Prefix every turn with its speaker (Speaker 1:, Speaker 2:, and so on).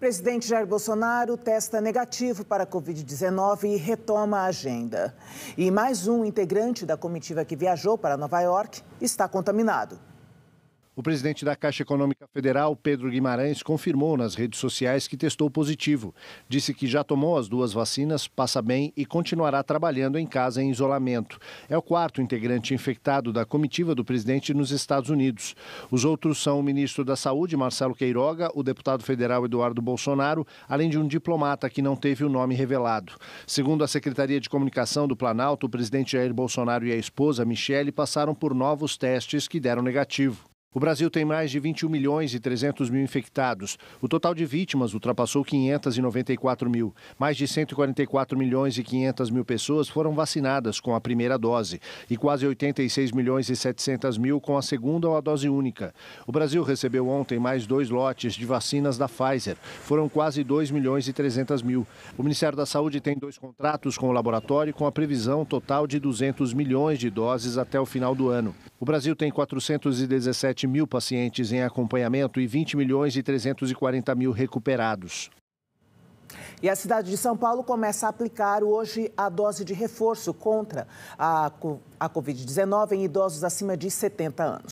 Speaker 1: Presidente Jair Bolsonaro testa negativo para a Covid-19 e retoma a agenda. E mais um integrante da comitiva que viajou para Nova York está contaminado.
Speaker 2: O presidente da Caixa Econômica Federal, Pedro Guimarães, confirmou nas redes sociais que testou positivo. Disse que já tomou as duas vacinas, passa bem e continuará trabalhando em casa em isolamento. É o quarto integrante infectado da comitiva do presidente nos Estados Unidos. Os outros são o ministro da Saúde, Marcelo Queiroga, o deputado federal Eduardo Bolsonaro, além de um diplomata que não teve o nome revelado. Segundo a Secretaria de Comunicação do Planalto, o presidente Jair Bolsonaro e a esposa, Michele, passaram por novos testes que deram negativo. O Brasil tem mais de 21 milhões e 300 mil infectados. O total de vítimas ultrapassou 594 mil. Mais de 144 milhões e 500 mil pessoas foram vacinadas com a primeira dose e quase 86 milhões e 700 mil com a segunda ou a dose única. O Brasil recebeu ontem mais dois lotes de vacinas da Pfizer. Foram quase 2 milhões e 300 mil. O Ministério da Saúde tem dois contratos com o laboratório com a previsão total de 200 milhões de doses até o final do ano. O Brasil tem 417 mil pacientes em acompanhamento e 20 milhões e 340 mil recuperados.
Speaker 1: E a cidade de São Paulo começa a aplicar hoje a dose de reforço contra a, a Covid-19 em idosos acima de 70 anos.